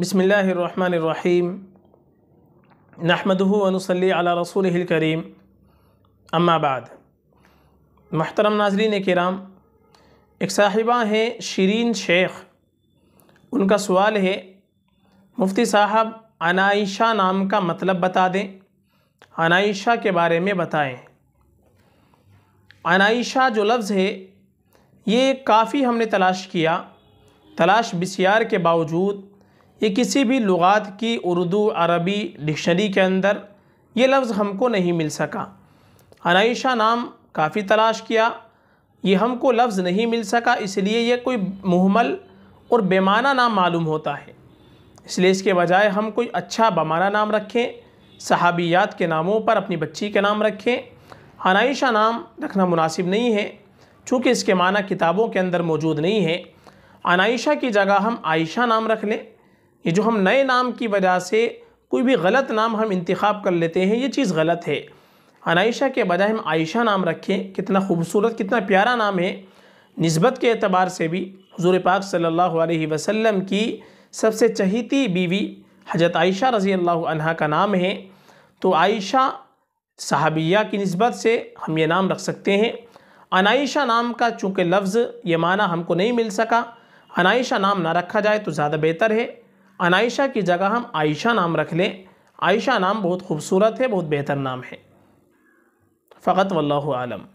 बसमीम नहमदनसली रसूल करीम अम्माबाद महतरम नाजरीन कराम एक साहिबा हैं शरीन शेख उनका सवाल है मुफ्ती साहब अनाइशा नाम का मतलब बता दें अनाइशा के बारे में बताएं अनाइशा जो लफ्ज़ है ये काफ़ी हमने तलाश किया तलाश बसियार के बावजूद ये किसी भी लुगात की उर्दू अरबी डिक्शनरी के अंदर ये लफ्ज़ हमको नहीं मिल सका अनाइशा नाम काफ़ी तलाश किया ये हमको लफ्ज़ नहीं मिल सका इसलिए यह कोई मुहमल और बेमाना नाम मालूम होता है इसलिए इसके बजाय हम कोई अच्छा बमाना नाम रखें सहाबियात के नामों पर अपनी बच्ची के नाम रखें अनाइशा नाम रखना मुनासिब नहीं है चूँकि इसके माना किताबों के अंदर मौजूद नहीं है अनाइशा की जगह हम आयशा नाम रख लें ये जो हम नए नाम की वजह से कोई भी गलत नाम हम इंतखब कर लेते हैं ये चीज़ गलत है अनायशा के बजाय हम आयशा नाम रखें कितना खूबसूरत कितना प्यारा नाम है नस्बत के अतबार से भी हजूर पाक सल्ला वसम की सबसे चहती बीवी हजरत आयशा रज़ी अल्लाह का नाम है तो आयशा साहबिया की नस्बत से हम ये नाम रख सकते हैं अनायशा नाम का चूँकि लफ्ज़ ये माना हमको नहीं मिल सका अनायशा नाम ना रखा जाए तो ज़्यादा बेहतर है अनायशा की जगह हम आयशा नाम रख लें आयशा नाम बहुत खूबसूरत है बहुत बेहतर नाम है फ़कत वल्लम